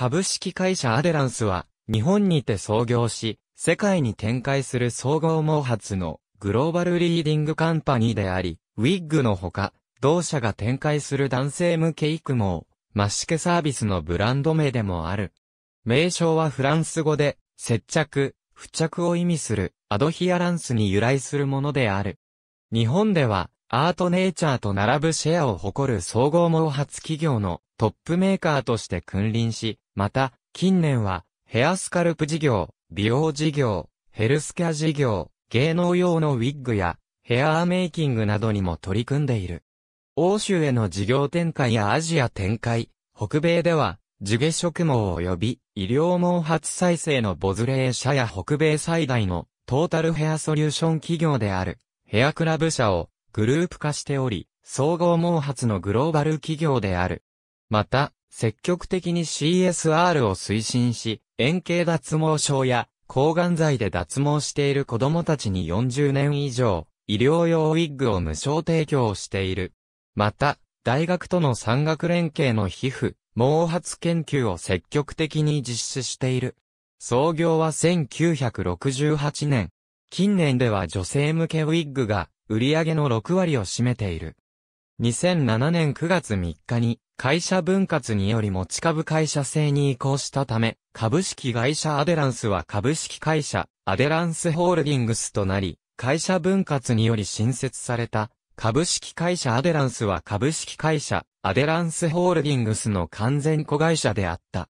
株式会社アデランスは、日本にて創業し、世界に展開する総合毛髪のグローバルリーディングカンパニーであり、ウィッグのほか、同社が展開する男性向け育毛、マシケサービスのブランド名でもある。名称はフランス語で、接着、付着を意味する、アドヒアランスに由来するものである。日本では、アートネイチャーと並ぶシェアを誇る総合毛髪企業のトップメーカーとして君臨し、また、近年は、ヘアスカルプ事業、美容事業、ヘルスケア事業、芸能用のウィッグや、ヘアメイキングなどにも取り組んでいる。欧州への事業展開やアジア展開、北米では、地毛植毛及び医療毛髪再生のボズレー社や北米最大のトータルヘアソリューション企業であるヘアクラブ社をグループ化しており、総合毛髪のグローバル企業である。また、積極的に CSR を推進し、円形脱毛症や抗がん剤で脱毛している子供たちに40年以上、医療用ウィッグを無償提供している。また、大学との産学連携の皮膚、毛髪研究を積極的に実施している。創業は1968年。近年では女性向けウィッグが売り上げの6割を占めている。2007年9月3日に会社分割により持ち株会社制に移行したため、株式会社アデランスは株式会社アデランスホールディングスとなり、会社分割により新設された株式会社アデランスは株式会社アデランスホールディングスの完全子会社であった。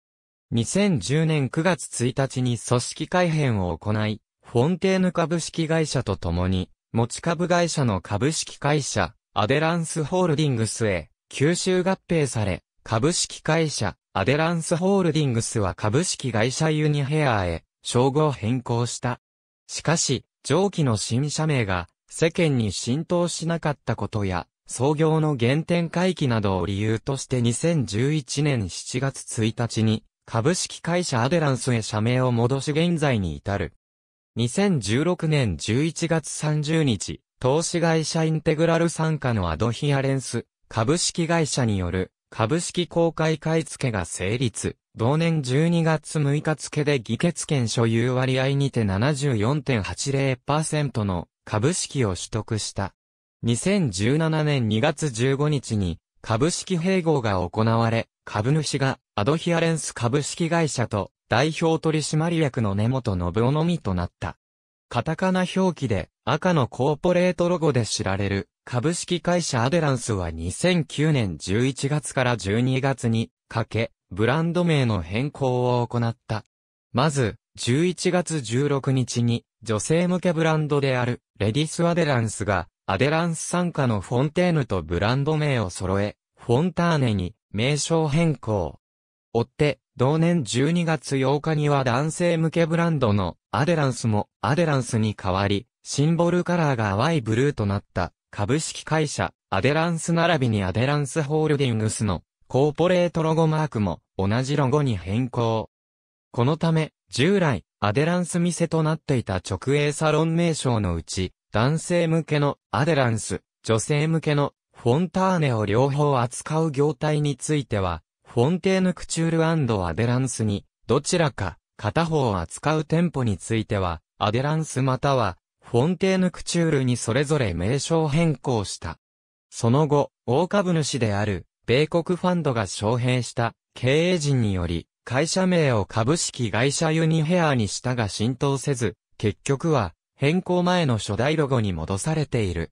2010年9月1日に組織改編を行い、フォンテーヌ株式会社と共に、持ち株会社の株式会社、アデランスホールディングスへ、吸収合併され、株式会社、アデランスホールディングスは株式会社ユニヘアへ、称号変更した。しかし、上記の新社名が、世間に浸透しなかったことや、創業の原点回帰などを理由として2011年7月1日に、株式会社アデランスへ社名を戻し現在に至る。2016年11月30日、投資会社インテグラル参加のアドヒアレンス、株式会社による株式公開買い付けが成立。同年12月6日付で議決権所有割合にて74.80%の株式を取得した。2017年2月15日に株式併合が行われ、株主がアドヒアレンス株式会社と代表取締役の根本信夫のみとなった。カタカナ表記で赤のコーポレートロゴで知られる株式会社アデランスは2009年11月から12月にかけ、ブランド名の変更を行った。まず、11月16日に女性向けブランドであるレディス・アデランスがアデランス参加のフォンテーヌとブランド名を揃え、フォンターネに名称変更。追って、同年12月8日には男性向けブランドのアデランスもアデランスに変わり、シンボルカラーが淡いブルーとなった株式会社アデランス並びにアデランスホールディングスのコーポレートロゴマークも同じロゴに変更。このため従来アデランス店となっていた直営サロン名称のうち男性向けのアデランス、女性向けのフォンターネを両方扱う業態についてはフォンテーヌクチュールアデランスにどちらか片方を扱う店舗についてはアデランスまたはフォンテーヌ・クチュールにそれぞれ名称変更した。その後、大株主である、米国ファンドが招聘した経営陣により、会社名を株式会社ユニヘアにしたが浸透せず、結局は変更前の初代ロゴに戻されている。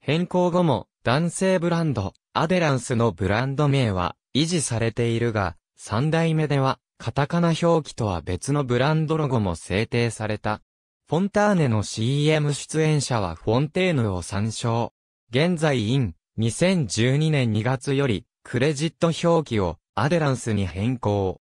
変更後も男性ブランド、アデランスのブランド名は維持されているが、三代目ではカタカナ表記とは別のブランドロゴも制定された。フォンターネの CM 出演者はフォンテーヌを参照。現在イン、2012年2月より、クレジット表記をアデランスに変更。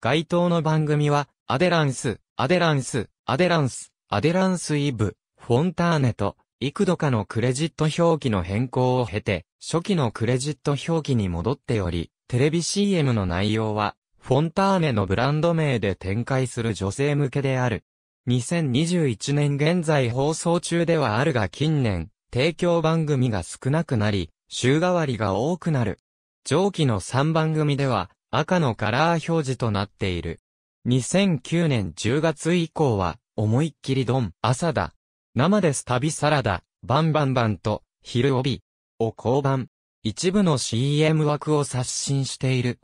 該当の番組は、アデランス、アデランス、アデランス、アデランスイブ、フォンターネと、幾度かのクレジット表記の変更を経て、初期のクレジット表記に戻っており、テレビ CM の内容は、フォンターネのブランド名で展開する女性向けである。2021年現在放送中ではあるが近年、提供番組が少なくなり、週替わりが多くなる。上記の3番組では、赤のカラー表示となっている。2009年10月以降は、思いっきりドン、朝だ。生です旅サラダ、バンバンバンと、昼帯、を降板。一部の CM 枠を刷新している。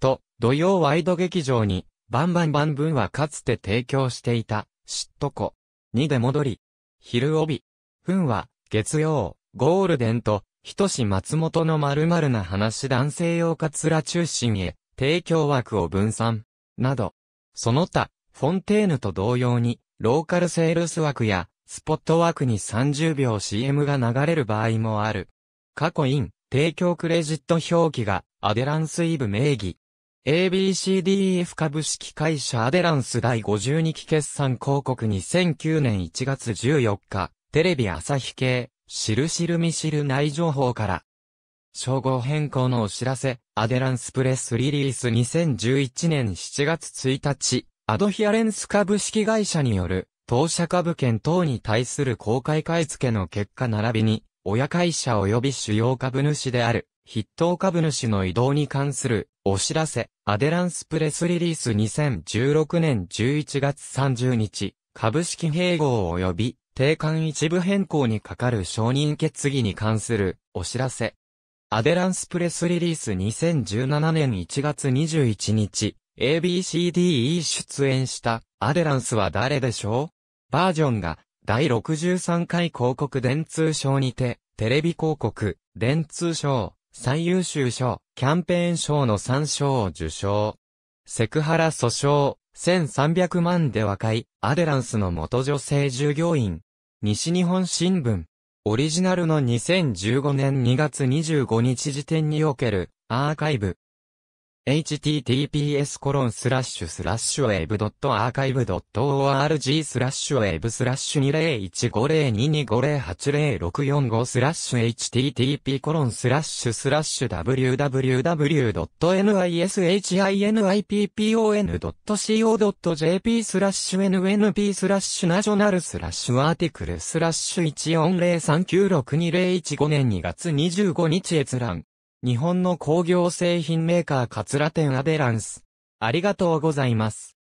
と、土曜ワイド劇場に、バンバンバン分はかつて提供していた。しっとこ。にで戻り。昼帯。ふんは、月曜、ゴールデンと、ひとし松本の〇〇な話男性用カツラ中心へ、提供枠を分散。など。その他、フォンテーヌと同様に、ローカルセールス枠や、スポット枠に30秒 CM が流れる場合もある。過去イン、提供クレジット表記が、アデランスイブ名義、ABCDF 株式会社アデランス第52期決算広告に2009年1月14日、テレビ朝日系、しるしるみしる内情報から、称号変更のお知らせ、アデランスプレスリリース2011年7月1日、アドヒアレンス株式会社による、当社株券等に対する公開買付の結果並びに、親会社及び主要株主である、筆頭株主の移動に関するお知らせ、アデランスプレスリリース2016年11月30日、株式併合及び定款一部変更に係る承認決議に関するお知らせ。アデランスプレスリリース2017年1月21日、ABCDE 出演したアデランスは誰でしょうバージョンが第63回広告電通賞にてテレビ広告電通賞最優秀賞、キャンペーン賞の3賞を受賞。セクハラ訴訟、1300万で和解、アデランスの元女性従業員。西日本新聞。オリジナルの2015年2月25日時点におけるアーカイブ。https コロンスラッシュスラッシュウェブドットアーカイブドット org スラッシュウェブスラッシュ20150225080645スラッシュ http コロンスラッシュスラッシュ www.nishinipppon.co.jp スラッシュ nnp スラッシュナジョナルスラッシュアーティクルスラッシュ140396201 5年2月25日閲覧日本の工業製品メーカーカツラ店アデランス。ありがとうございます。